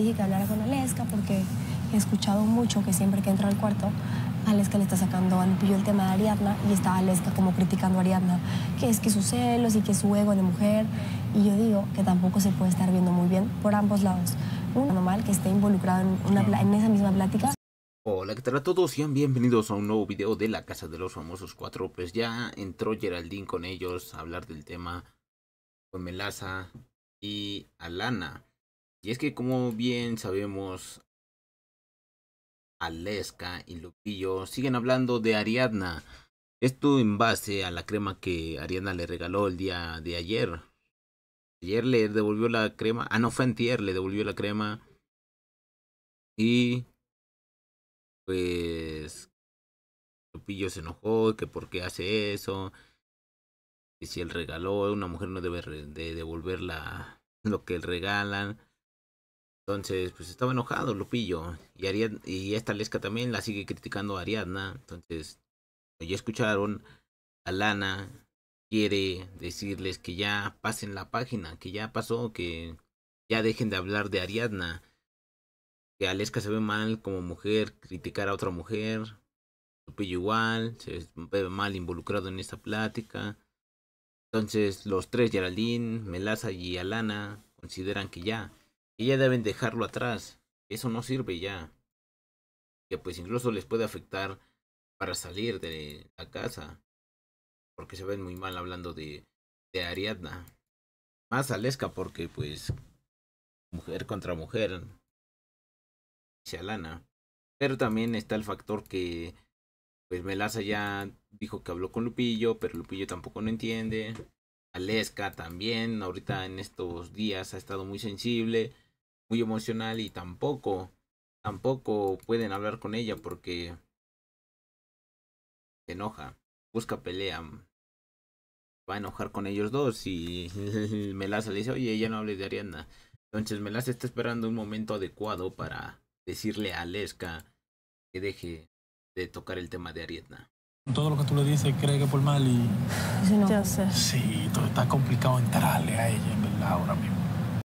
dije que hablara con Aleska porque he escuchado mucho que siempre que entra al cuarto, Aleska le está sacando al el tema de Ariadna y está Aleska como criticando a Ariadna, que es que sus celos y que su ego de mujer. Y yo digo que tampoco se puede estar viendo muy bien por ambos lados. Uno normal que esté involucrado en, esa misma plática. Hola, ¿qué tal a todos? Sean bienvenidos a un nuevo video de la Casa de los Famosos cuatro Pues ya entró Geraldine con ellos a hablar del tema con Melaza y Alana. Y es que como bien sabemos, Aleska y Lupillo siguen hablando de Ariadna. Esto en base a la crema que Ariadna le regaló el día de ayer. Ayer le devolvió la crema. Ah, no, fue tierra le devolvió la crema. Y pues Lupillo se enojó, que por qué hace eso. Y si él regaló, una mujer no debe de devolver lo que le regalan. Entonces, pues estaba enojado Lupillo. Y, y esta Lesca también la sigue criticando a Ariadna. Entonces, ya escucharon, Alana quiere decirles que ya pasen la página, que ya pasó, que ya dejen de hablar de Ariadna. Que Aleska se ve mal como mujer, criticar a otra mujer. Lupillo igual, se ve mal involucrado en esta plática. Entonces los tres, Geraldine, Melaza y Alana, consideran que ya ya deben dejarlo atrás. Eso no sirve ya. Que pues incluso les puede afectar para salir de la casa. Porque se ven muy mal hablando de, de Ariadna. Más Aleska porque pues mujer contra mujer. Se alana. Pero también está el factor que pues Melaza ya dijo que habló con Lupillo, pero Lupillo tampoco no entiende. Aleska también, ahorita en estos días ha estado muy sensible muy emocional y tampoco, tampoco pueden hablar con ella porque se enoja, busca pelea, mm, va a enojar con ellos dos y Melaza le dice, oye, ella no hable de Ariadna Entonces Melaza está esperando un momento adecuado para decirle a Lesca que deje de tocar el tema de Ariadna. Todo lo que tú le dices cree que por mal y... Sí, Sí, todo está complicado entrarle a ella, ahora mismo.